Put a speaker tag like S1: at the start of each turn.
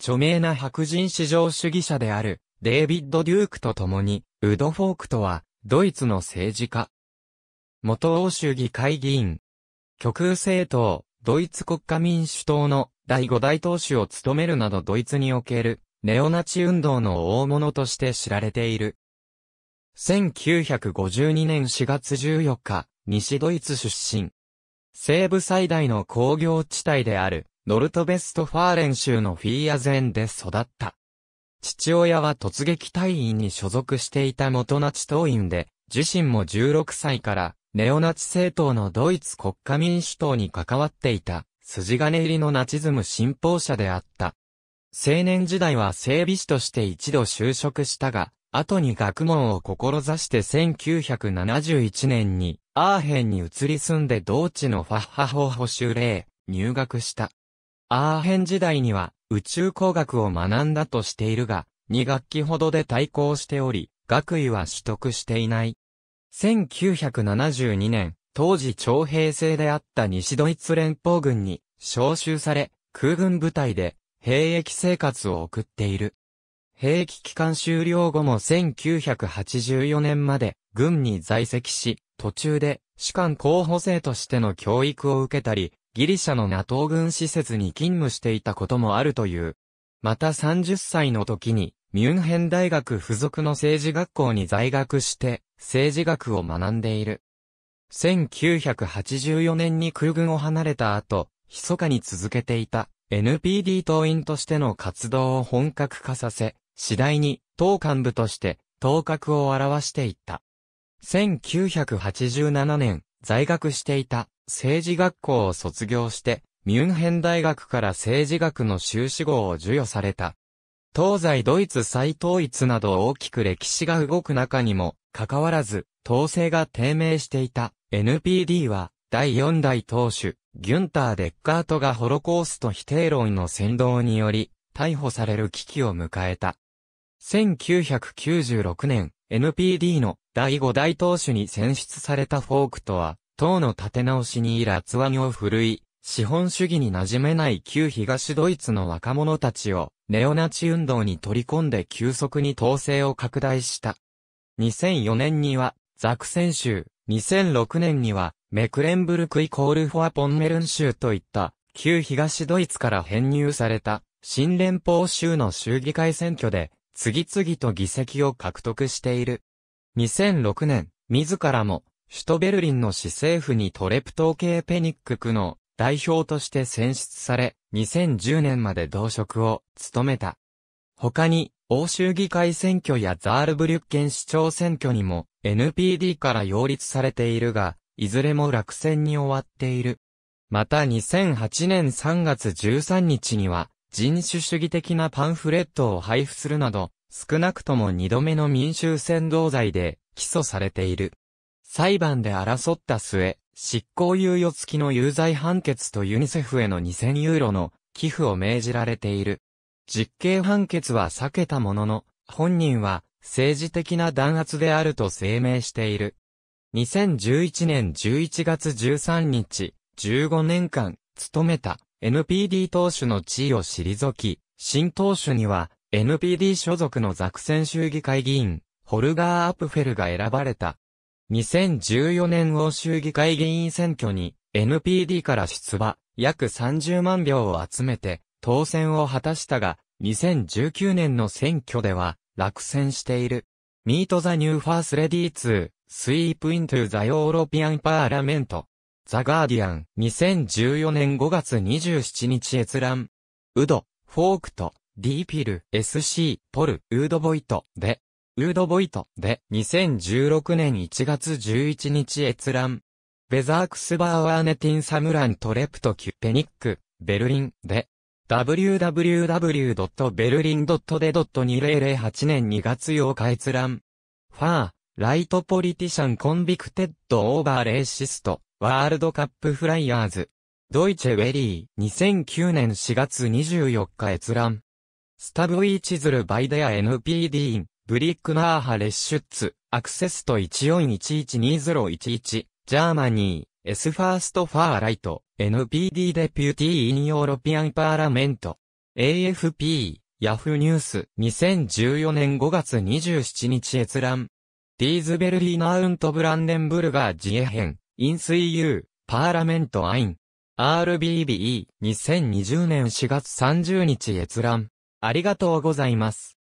S1: 著名な白人至上主義者である、デイビッド・デュークと共に、ウドフォークとは、ドイツの政治家。元欧州議会議員。極右政党、ドイツ国家民主党の第五大党首を務めるなどドイツにおける、ネオナチ運動の大物として知られている。1952年4月14日、西ドイツ出身。西部最大の工業地帯である、ノルトベストファーレン州のフィーアゼンで育った。父親は突撃隊員に所属していた元ナチ党員で、自身も16歳からネオナチ政党のドイツ国家民主党に関わっていた、筋金入りのナチズム信奉者であった。青年時代は整備士として一度就職したが、後に学問を志して1971年にアーヘンに移り住んで同地のファッハ法補修令、入学した。アーヘン時代には宇宙工学を学んだとしているが、2学期ほどで対抗しており、学位は取得していない。1972年、当時徴兵制であった西ドイツ連邦軍に召集され、空軍部隊で兵役生活を送っている。兵役期間終了後も1984年まで軍に在籍し、途中で士官候補生としての教育を受けたり、ギリシャのナトー軍施設に勤務していたこともあるという。また30歳の時に、ミュンヘン大学付属の政治学校に在学して、政治学を学んでいる。1984年に空軍を離れた後、密かに続けていた NPD 党員としての活動を本格化させ、次第に党幹部として頭角を表していった。1987年、在学していた政治学校を卒業して、ミュンヘン大学から政治学の修士号を授与された。東西ドイツ再統一など大きく歴史が動く中にも、かかわらず、統制が低迷していた NPD は、第四代党首、ギュンター・デッカートがホロコースト否定論の先導により、逮捕される危機を迎えた。1996年、NPD の第5代党首に選出されたフォークとは、党の立て直しにいら厚揚げを振るい、資本主義に馴染めない旧東ドイツの若者たちをネオナチ運動に取り込んで急速に統制を拡大した。2004年にはザクセン州、2006年にはメクレンブルクイコールフォアポンメルン州といった旧東ドイツから編入された新連邦州の州議会選挙で次々と議席を獲得している。2006年、自らも首都ベルリンの市政府にトレプト系ペニック区の代表として選出され、2010年まで同職を務めた。他に、欧州議会選挙やザールブリュッケン市長選挙にも NPD から擁立されているが、いずれも落選に終わっている。また2008年3月13日には、人種主義的なパンフレットを配布するなど、少なくとも2度目の民衆扇動罪で起訴されている。裁判で争った末、執行猶予付きの有罪判決とユニセフへの2000ユーロの寄付を命じられている。実刑判決は避けたものの、本人は政治的な弾圧であると声明している。2011年11月13日、15年間、務めた NPD 党首の地位を退き、新党首には NPD 所属のザクセン州議会議員、ホルガー・アップフェルが選ばれた。2014年欧州議会議員選挙に NPD から出馬、約30万票を集めて当選を果たしたが、2019年の選挙では落選している。Meet the New First Lady 2 Sweep into the European Parliament The Guardian 2014年5月27日閲覧ウド、フォークと、ディーピル、SC、ポル、ウードボイトでウードボイトで2016年1月11日閲覧。ベザークスバーワーネティンサムラントレプトキュペニック、ベルリンで www.berlin.de.2008 年2月8日閲覧。ファー、ライトポリティシャンコンビクテッドオーバーレーシスト、ワールドカップフライヤーズ。ドイチェウェリー、2009年4月24日閲覧。スタブイチズルバイデア NPD ン、ブリックナーハレッシュッツ、アクセスト14112011、ジャーマニー、エスファーストファーライト、NPD デピューティーインヨーロピアンパーラメント、AFP、ヤフーニュース、2014年5月27日閲覧、ディーズベルリーナウントブランデンブルガージエヘン、インスイユー、パーラメントアイン、RBBE、2020年4月30日閲覧、ありがとうございます。